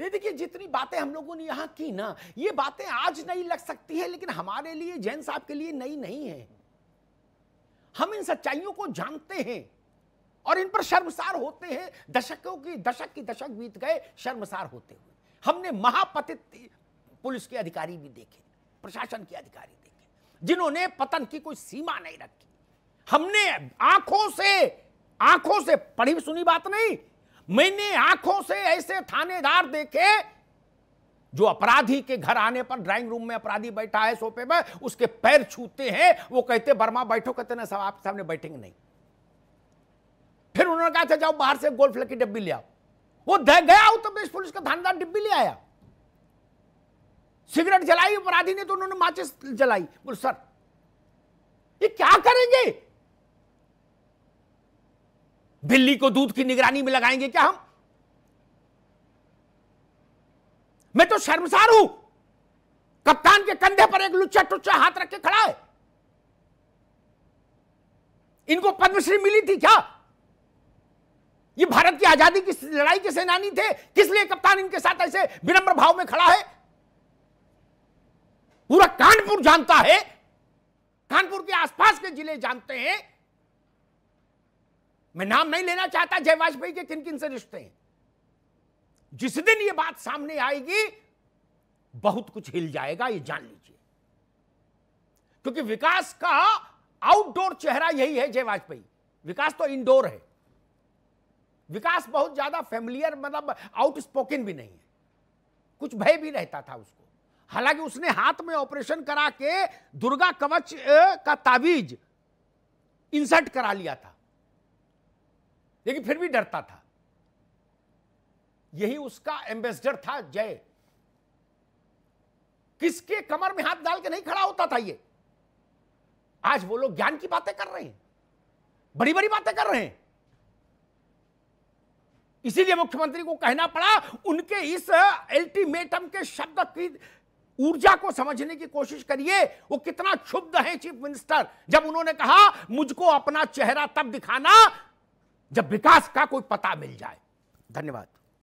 ये देखिए जितनी बातें हम लोगों ने यहाँ की ना ये बातें आज नहीं लग सकती है लेकिन हमारे लिए जैन साहब के लिए नई नहीं है हम इन सच्चाइयों को जानते हैं और इन पर शर्मसार होते हैं दशकों की दशक की दशक बीत गए शर्मसार होते हुए हमने महापतित पुलिस के अधिकारी भी देखे प्रशासन के अधिकारी देखे जिन्होंने पतन की कोई सीमा नहीं रखी हमने आंखों से आंखों से पढ़ी सुनी बात नहीं मैंने आंखों से ऐसे थानेदार देखे जो अपराधी के घर आने पर ड्राइंग रूम में अपराधी बैठा है सोफे में उसके पैर छूते हैं वो कहते बर्मा बैठो कहते ना सब आपके सामने बैठेंगे नहीं फिर उन्होंने कहा था अच्छा, जाओ बाहर से गोल्फ की डिब्बी ले आओ वो गया उत्तर तो प्रदेश पुलिस का थानेदार डिब्बी ले आया सिगरेट जलाई अपराधी ने तो उन्होंने माचिस जलाई बोल सर ये क्या करेंगे बिल्ली को दूध की निगरानी में लगाएंगे क्या हम मैं तो शर्मसार हूं कप्तान के कंधे पर एक लुच्चा टुच्चा हाथ रख के खड़ा है इनको पद्मश्री मिली थी क्या ये भारत की आजादी की लड़ाई के सेनानी थे किस लिए कप्तान इनके साथ ऐसे विनम्र भाव में खड़ा है पूरा कानपुर जानता है कानपुर के आसपास के जिले जानते हैं मैं नाम नहीं लेना चाहता जय वाजपेयी के किन किन से रिश्ते हैं जिस दिन ये बात सामने आएगी बहुत कुछ हिल जाएगा ये जान लीजिए क्योंकि विकास का आउटडोर चेहरा यही है जय वाजपेयी विकास तो इंडोर है विकास बहुत ज्यादा फैमिलियर मतलब आउटस्पोकन भी नहीं है कुछ भय भी रहता था उसको हालांकि उसने हाथ में ऑपरेशन करा के दुर्गा कवच का ताबीज इंसर्ट करा लिया था लेकिन फिर भी डरता था यही उसका एम्बेसडर था जय किसके कमर में हाथ डाल के नहीं खड़ा होता था ये आज वो लोग ज्ञान की बातें कर रहे हैं बड़ी बड़ी बातें कर रहे हैं इसीलिए मुख्यमंत्री को कहना पड़ा उनके इस अल्टीमेटम के शब्द की ऊर्जा को समझने की कोशिश करिए वो कितना क्षुब्ध है चीफ मिनिस्टर जब उन्होंने कहा मुझको अपना चेहरा तब दिखाना जब विकास का कोई पता मिल जाए धन्यवाद